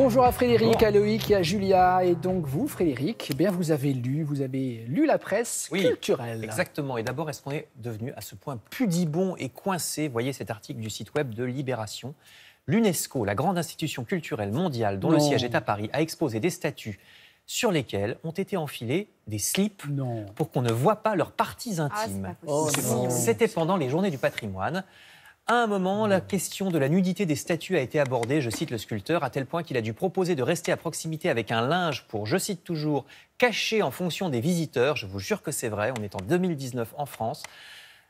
Bonjour à Frédéric, à Loïc et à Julia. Et donc vous, Frédéric, eh bien vous avez lu, vous avez lu la presse oui, culturelle. Exactement. Et d'abord, est-ce qu'on est devenu à ce point pudibond et coincé Voyez cet article du site web de Libération. L'UNESCO, la grande institution culturelle mondiale dont le siège est à Paris, a exposé des statues sur lesquelles ont été enfilés des slips pour qu'on ne voit pas leurs parties ah, intimes. Oh, C'était pendant les journées du patrimoine. À un moment, la mm. question de la nudité des statues a été abordée, je cite le sculpteur, à tel point qu'il a dû proposer de rester à proximité avec un linge pour, je cite toujours, cacher en fonction des visiteurs. Je vous jure que c'est vrai, on est en 2019 en France.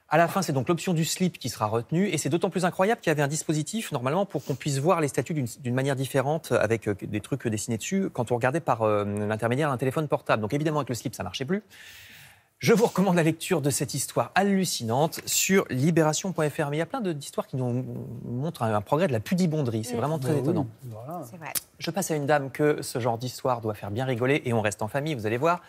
À la fin, c'est donc l'option du slip qui sera retenue. Et c'est d'autant plus incroyable qu'il y avait un dispositif, normalement, pour qu'on puisse voir les statues d'une manière différente, avec euh, des trucs dessinés dessus, quand on regardait par euh, l'intermédiaire d'un téléphone portable. Donc évidemment, avec le slip, ça marchait plus. Je vous recommande la lecture de cette histoire hallucinante sur libération.fr. Mais il y a plein d'histoires qui nous montrent un, progrès de la pudibonderie. C'est vraiment très bah étonnant. vrai. Je passe à une dame que ce genre d'histoire doit faire bien rigoler et on reste en famille, vous allez voir.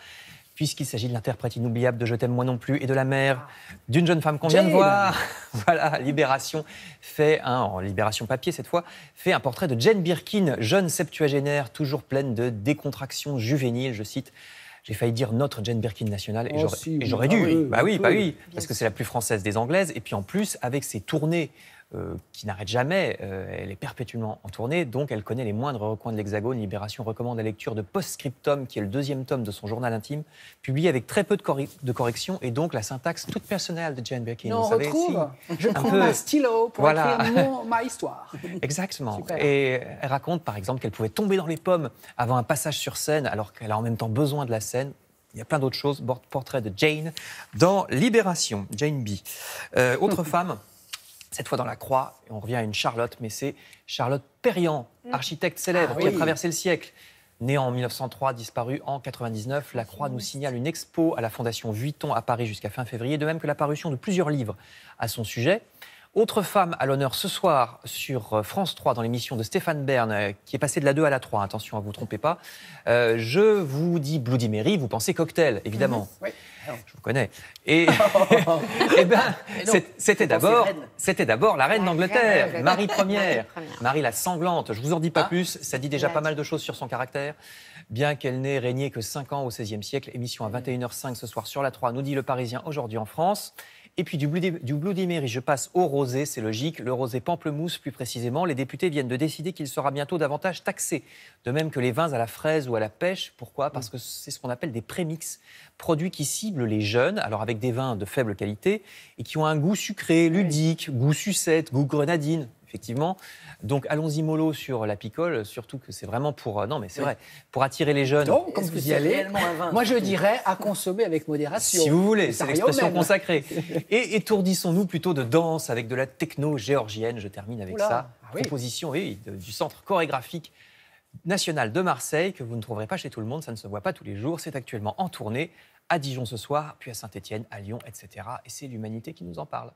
Puisqu'il s'agit de l'interprète inoubliable de Je t'aime moi non plus et de la mère ah. d'une jeune femme qu'on vient de voir. voilà, Libération fait un, en Libération papier cette fois, fait un portrait de Jane Birkin, jeune septuagénaire, toujours pleine de décontraction juvénile, je cite. J'ai failli dire notre Jane Birkin nationale, et oh, j'aurais ah dû. bah oui, bah oui, parce que c'est la plus française des Anglaises. Et puis en plus, avec ses tournées euh, qui n'arrête jamais, euh, elle est perpétuellement en tournée, donc elle connaît les moindres recoins de l'Hexagone. Libération recommande la lecture de Postscriptum, qui est le deuxième tome de son journal intime, publié avec très peu de, corrections, et donc la syntaxe toute personnelle de Jane Birkin. Non, on retrouve, je prends un stylo pour voilà. écrire mon, ma histoire. Exactement. Et elle raconte par exemple qu'elle pouvait tomber dans les pommes avant un passage sur scène, alors qu'elle a en même temps besoin de la scène. Il y a plein d'autres choses. Portrait de Jane dans Libération, Jane B. Euh, autre femme cette fois dans la croix, on revient à une Charlotte, mais c'est Charlotte Perriand, mm. architecte célèbre ah qui a traversé le siècle. Née en 1903, disparue en 1999, La Croix ah nous signale une expo à la Fondation Vuitton à Paris jusqu'à fin février, de même que la parution de plusieurs livres à son sujet. Autre femme à l'honneur ce soir sur euh, France 3 dans l'émission de Stéphane Bern, euh, qui est passée de la 2 à la 3, attention, ne vous tromper pas. Euh, je vous dis Bloody Mary, vous pensez cocktail, évidemment. Mhm. oui. Je vous connais. Et, eh ben, c'était d'abord, c'était d'abord la reine d'Angleterre, Marie première, Marie la sanglante. Je vous en dis pas ah. plus. Ça dit déjà pas mal de choses sur son caractère. Bien qu'elle n'ait régné que 5 ans au XVIe siècle, émission à 21h05 ce soir sur la 3, nous dit le Parisien aujourd'hui en France. Et puis du Bloody, du Mary, je passe au rosé, c'est logique, le rosé pamplemousse plus précisément. Les députés viennent de décider qu'il sera bientôt davantage taxé, de même que les vins à la fraise ou à la pêche. Pourquoi Parce mm. que c'est ce qu'on appelle des prémix, produits qui ciblent les jeunes, alors avec des vins de faible qualité, et qui ont un goût sucré, ludique, goût sucette, goût grenadine, effectivement. Donc allons-y mollo sur la picole, surtout que c'est vraiment pour. Euh, non, mais c'est vrai, pour attirer les jeunes. Donc, comme vous y allez, moi je dirais à consommer avec modération. Si vous voulez, c'est l'expression consacrée. Et étourdissons-nous plutôt de danse avec de la techno géorgienne. Je termine avec ça. Composition ah du centre chorégraphique national de Marseille, que vous ne trouverez pas chez tout le monde, ça ne se voit pas tous les jours. C'est actuellement en tournée à Dijon ce soir, puis à Saint-Étienne, à Lyon, etc. Et c'est l'humanité qui nous en parle.